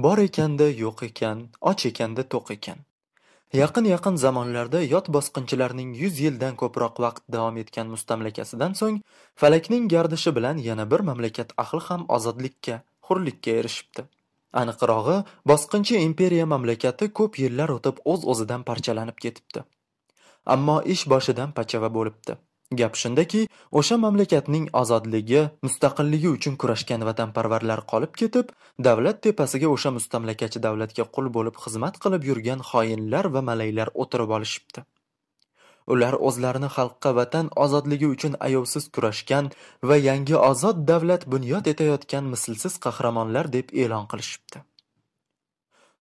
Bor ekan-da, yo'q ekan, och ekan-da, to'q ekan. Yaqin-yaqin zamonlarda yot bosqinchilarning 100 yildan ko'proq vaqt davom etgan mustamlakasidan so'ng falakning gardishi bilan yana bir mamlakat ahli ham ozodlikka, hurlikka erishibdi. Aniqrog'i, bosqinchi imperiya mamlakati ko'p yillar o'tib o'z-o'zidan parchalanib ketibdi. Ammo ish boshidan pachava bo'libdi. Gap shundaki, o'sha mamlakatning ozodligi, mustaqilligi uchun kurashgan vatanparvarlar qolib ketib, davlat tepasiga o'sha mustamlakachi davlatga qul bo'lib xizmat qilib yurgan xoinlar va malaylar o'tirib olishibdi. Ular o'zlarini xalqqa vatan ozodligi uchun ayovsiz kurashgan va yangi ozod davlat bunyod etayotgan mislsiz qahramonlar deb e'lon qilishibdi.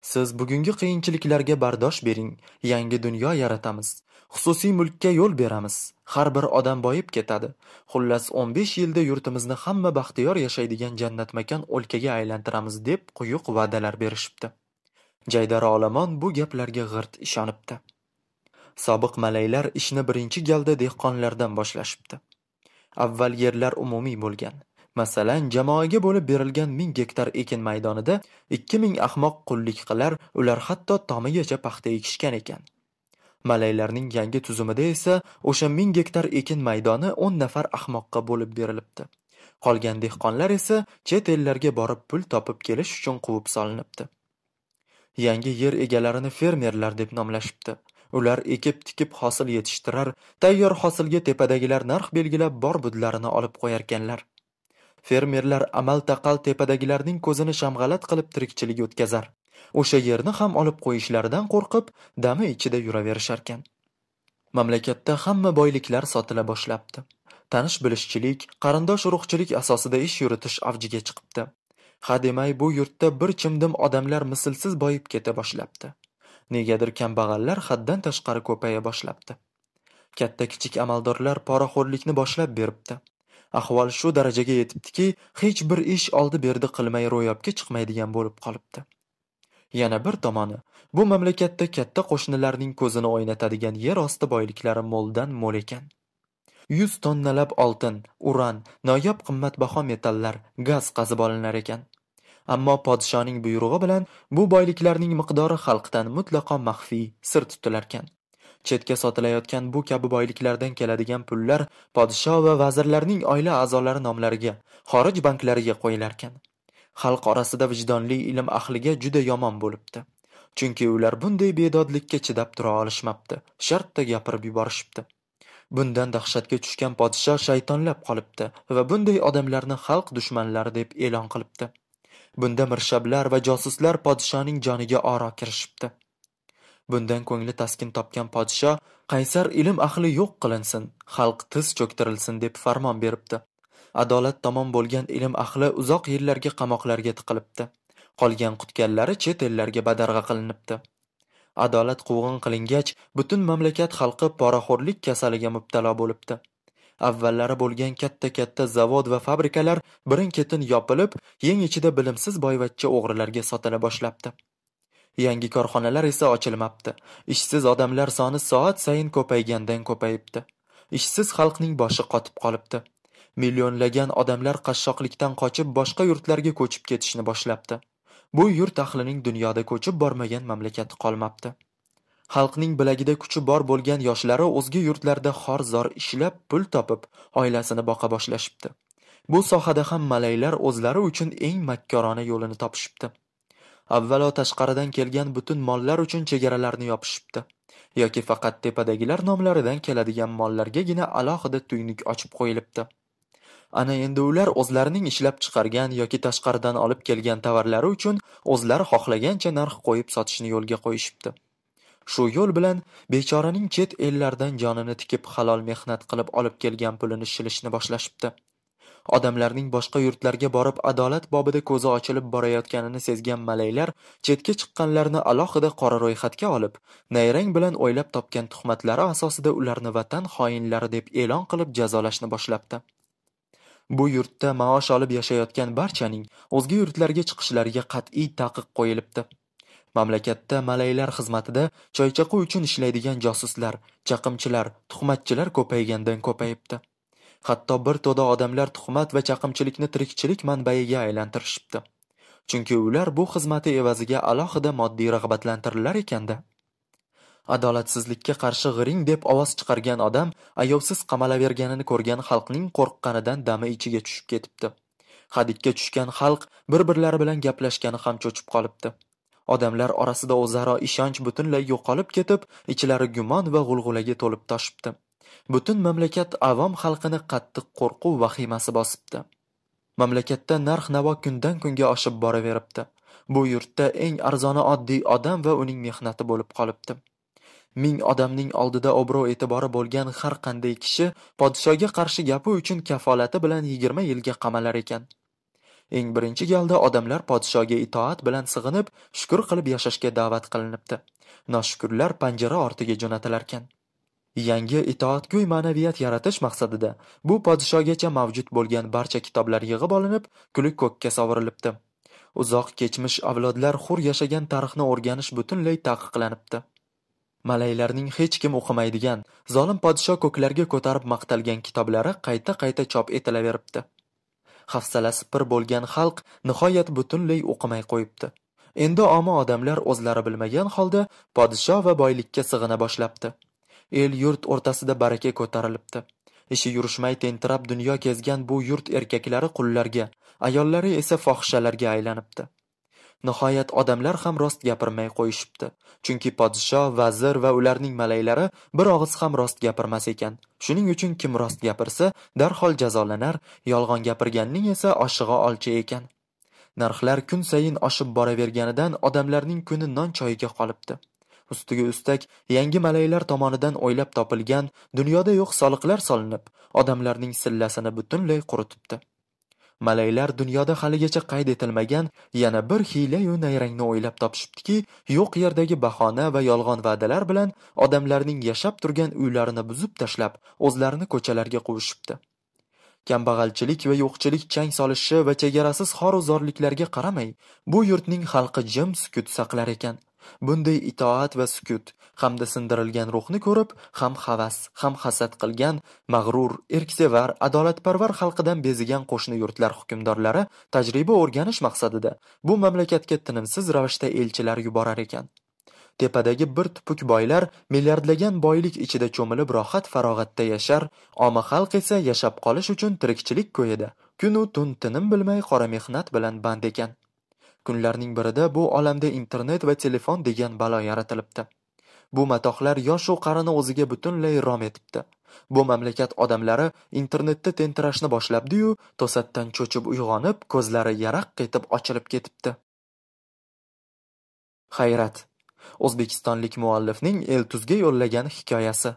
Siz bugungi qiyinchiliklarga bardosh bering, yangi dunyo yaratamiz. Xususiy mulkka yo'l beramiz. Har bir odam boyib ketadi. Xullas 15 yilda yurtimizni hamma baxtiyor yashaydigan jannatmakan o'lkaga aylantiramiz deb quyuq va'dalar berishibdi. Jaydar olomon bu gaplarga g'irt ishonibdi. Sobiq malaylar ishni birinchi galda dehqonlardan boshlashibdi. Avval yerlar umumiy bo'lgan. Masalan, jamoaga bo'lib berilgan 1000 gektar ekin maydonida 2000 ahmoq qullik qilar, ular hatto tomigacha paxta ekishgan ekan. Malaylarning yangi tuzumida esa o'sha 1000 gektar ekin maydoni 10 nafar ahmoqqa bo'lib berilibdi. Qolgan dehqonlar esa chet ellarga borib pul topib kelish uchun quvib solinibdi. Yangi yer egalarini fermerlar deb nomlashibdi. ular ekib tikib hosil yetishtirar tayyor hosilga tepadagilar narx belgilab bor budlarini olib qo'yarkanlar fermerlar amal-taqal tepadagilarning ko'zini shamg'alat qilib tirikchilik o'tkazar o'sha yerni ham olib qo'yishlaridan qo'rqib dami ichida yuraverisharkan mamlakatda hamma boyliklar sotila boshlabdi tanish bilishchilik qarindosh urug'chilik asosida ish yuritish avjiga chiqibdi hademay bu yurtda bir chimdim odamlar mislsiz boyib keta boshlabdi negadir kambag'allar haddan tashqari ko'paya boshlabdi katta kichik amaldorlar poraxo'rlikni boshlab beribdi ahvol shu darajaga yetibdiki hech bir ish oldi berdi qilmay ro'yobga chiqmaydigan bo'lib qolibdi yana bir tomoni bu mamlakatda katta qo'shnilarning ko'zini o'ynatadigan yer osti boyliklari mo'ldan mo'l ekan yuz tonnalab oltin uran noyob qimmatbaho metallar gaz qazib olinar ekan ammo podshoning buyrug'i bilan bu boyliklarning miqdori xalqdan mutlaqo maxfiy sir tutilarkan Chetga sotilayotgan bu kabi boyliklardan keladigan pullar podsho va vazirlarning oila a'zolari nomlariga, xorij banklariga qo'yilarkan. Xalq orasida vijdonli ilm ahliga juda yomon bo'libdi. Chunki ular bunday bedodlikka chidab tura olishmabdi, shartta gapirib yuborishibdi. Bundan dahshatga tushgan podsho shaytonlab qolibdi va bunday odamlarni xalq dushmanlari deb e'lon qilibdi. Bunda mirshablar va josuslar podshoning joniga oro kirishibdi. Bundan ko'ngli taskin topgan podsho Qaysar ilm ahli yo'q qilinsin, xalq tiz cho'ktirilsin deb farmon beribdi. Adolat tomon bo'lgan ilm ahli uzoq yillarga qamoqlarga tiqilibdi. Qolgan qutganlari chet ellarga badarg'a qilinibdi. Adolat quvg'in qilingach, butun mamlakat xalqi poraxo'rlik kasaliga mubtalo bo'libdi. avvallari bo'lgan katta-katta zavod va fabrikalar birin-ketin yopilib, yeng ichida bilimsiz boyvachcha o'g'rilarga sotila boshlabdi. yangi korxonalar esa ochilmapti. Ishsiz odamlar soni soat sayin ko'paygandan ko'payibdi. Ishsiz xalqning boshi qotib qolibdi. Millionlagan odamlar qashshoqlikdan qochib boshqa yurtlarga ko'chib ketishni boshlabdi. Bu yurt ahlining dunyoda ko'chib bormagan mamlakati qolmapti. xalqning bilagida kuchi bor bo'lgan yoshlari o'zga yurtlarda xor zor ishlab pul topib oilasini boqa boshlashibdi bu sohada ham malaylar o'zlari uchun eng makkorona yo'lini topishibdi Avvalo tashqaridan kelgan butun mollar uchun chegaralarni yopishibdi yoki faqat tepadagilar nomlaridan keladigan mollargagina alohida tuynuk ochib qo'yilibdi. ana endi ular o'zlarining ishlab chiqargan yoki tashqaridan olib kelgan tovarlari uchun o'zlari xohlagancha narx qo'yib sotishni yo'lga qo'yishibdi shu yo'l bilan bechoraning chet ellardan jonini tikib halol mehnat qilib olib kelgan pulini shilishni boshlashibdi odamlarning boshqa yurtlarga borib adolat bobida ko'zi ochilib borayotganini sezgan malaylar chetga chiqqanlarni alohida qora ro'yxatga olib nayrang bilan o'ylab topgan tuhmatlari asosida ularni vatan xoinlari deb e'lon qilib jazolashni boshlabdi bu yurtda maosh olib yashayotgan barchaning o'zga yurtlarga chiqishlariga qat'iy taqiq qo'yilibdi mamlakatda malaylar xizmatida choychaqu uchun ishlaydigan josuslar chaqimchilar tuhmatchilar ko'paygandan ko'payibdi Hatto bir to'da odamlar tuhmat va chaqimchilikni tirikchilik manbayiga aylantirishibdi. Chunki ular bu xizmati evaziga alohida moddiy rag'batlantirilar ekanda. Adolatsizlikka qarshi g'iring deb ovoz chiqargan odam ayovsiz qamalaverganini ko'rgan xalqning qo'rqqanidan dami ichiga tushib ketibdi. Hadikka tushgan xalq bir-birlari bilan gaplashgani ham cho'chib qolibdi. Odamlar orasida o'zaro ishonch butunlay yo'qolib ketib, ichlari gumon va g'ulg'ulaga to'lib toshibdi. butun mamlakat avom xalqini qattiq qo'rquv vahimasi bosibdi mamlakatda narx navo kundan kunga oshib boraveribdi bu yurtda eng arzoni oddiy odam va uning mehnati bo'lib qolibdi ming odamning oldida obro' e'tibori bo'lgan har qanday kishi podshoga qarshi gapi uchun kafolati bilan yigirma yilga qamalar ekan eng birinchi galda odamlar podshoga itoat bilan sig'inib shukur qilib yashashga da'vat qilinibdi noshukurlar panjara ortiga jo'natilarkan Yangi itoatgo'y ma'naviyat yaratish maqsadida bu podshohgacha mavjud bo'lgan barcha kitoblar yig'ib olinib, kulik ko'kka savrilibdi. Uzoq kechmish avlodlar xur yashagan tarixni o'rganish butunlay taqiqlanibdi. Malaylarning hech kim o'qimaydigan, zolim podshoh ko'klarga ko'tarib maqtalgan kitoblari qayta-qayta chop etilaveribdi. Hafsalasi bir bo'lgan xalq nihoyat butunlay o'qimay qo'yibdi. Endi omo odamlar o'zlari bilmagan holda podshoh va boylikka sig'ina boshlabdi. el-yurt o'rtasida baraka ko'tarilibdi. Ishi yurishmay tentirab dunyo kezgan bu yurt erkaklari qullarga, ayollari esa fohishalarga aylanibdi. Nihoyat odamlar ham rost gapirmay qo'yishibdi. Chunki podsho, vazir va ularning malaylari bir og'iz ham rost gapirmas ekan. Shuning uchun kim rost gapirsa, darhol jazolanar, yolg'on gapirganning esa oshig'i olcha ekan. Narxlar kun sayin oshib boraverganidan odamlarning kuni non choyiga qolibdi. Ustiga ustak, yangi malaylar tomonidan o'ylab topilgan, dunyoda yo'q soliqlar solinib, odamlarning sillasini butunlay quritibdi. Malaylar dunyoda haligacha qayd etilmagan yana bir hiylayu nayrangni o'ylab topishibdiki, yo'q yerdagi bahona va yolg'on va'dalar bilan odamlarning yashab turgan uylarini buzib tashlab, o'zlarini ko'chalarga quvishibdi. kambag'alchilik va yo'qchilik chang solishi va chegarasiz xoru zorliklarga qaramay bu yurtning xalqi jim sukut saqlar ekan Bunday itoat va sukut hamda sindirilgan ruhni ko'rib, ham havas, ham hasad qilgan, mag'rur, erksevar, adolatparvar xalqidan bezigan qo'shni yurtlar hukmdorlari tajriba o'rganish maqsadida bu mamlakatga tinimsiz ravishda elchilar yuborar ekan. tepadagi bir tupuk boylar milliardlagan boylik ichida cho'milib rohat farog'atda yashar omma xalq esa yashab qolish uchun tirikchilik ko'yida kunu tun tinim bilmay qora mehnat bilan band ekan Kunlarning birida bu olamda internet va telefon degan balo yaratilibdi. Bu matohlar yoshu qarini o'ziga butunlay rom etibdi. Bu mamlakat odamlari internetda tentirashni boshlabdi-yu, to'satdan cho'chib uyg'onib, ko'zlari yaraq qetib ochilib ketibdi. Hayrat. O'zbekistonlik muallifning Eltuzga yo'llagan hikoyasi.